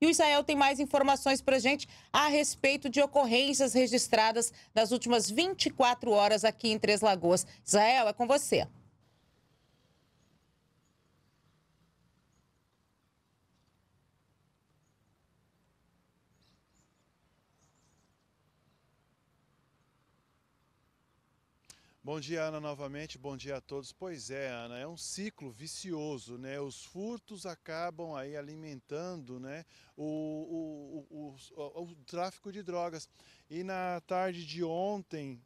E o Israel tem mais informações para gente a respeito de ocorrências registradas nas últimas 24 horas aqui em Três Lagoas. Israel, é com você. Bom dia, Ana, novamente. Bom dia a todos. Pois é, Ana, é um ciclo vicioso, né? Os furtos acabam aí alimentando né, o, o, o, o tráfico de drogas. E na tarde de ontem,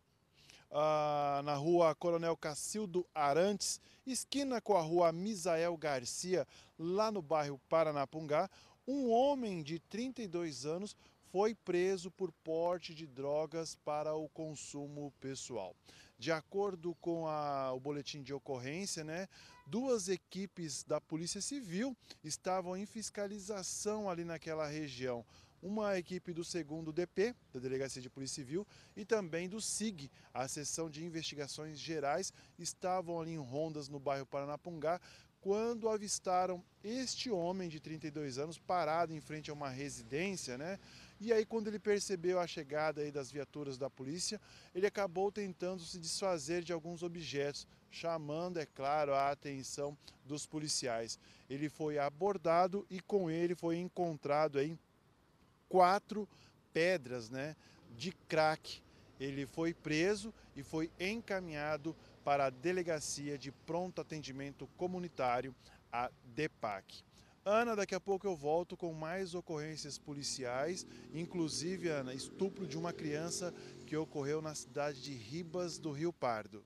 ah, na rua Coronel Cacildo Arantes, esquina com a rua Misael Garcia, lá no bairro Paranapungá, um homem de 32 anos foi preso por porte de drogas para o consumo pessoal. De acordo com a, o boletim de ocorrência, né, duas equipes da Polícia Civil estavam em fiscalização ali naquela região uma equipe do segundo DP, da Delegacia de Polícia Civil, e também do SIG, a Seção de Investigações Gerais, estavam ali em rondas no bairro Paranapungá, quando avistaram este homem de 32 anos parado em frente a uma residência, né? E aí quando ele percebeu a chegada aí das viaturas da polícia, ele acabou tentando se desfazer de alguns objetos, chamando, é claro, a atenção dos policiais. Ele foi abordado e com ele foi encontrado aí quatro pedras né, de crack. Ele foi preso e foi encaminhado para a Delegacia de Pronto Atendimento Comunitário, a DEPAC. Ana, daqui a pouco eu volto com mais ocorrências policiais, inclusive, Ana, estupro de uma criança que ocorreu na cidade de Ribas do Rio Pardo.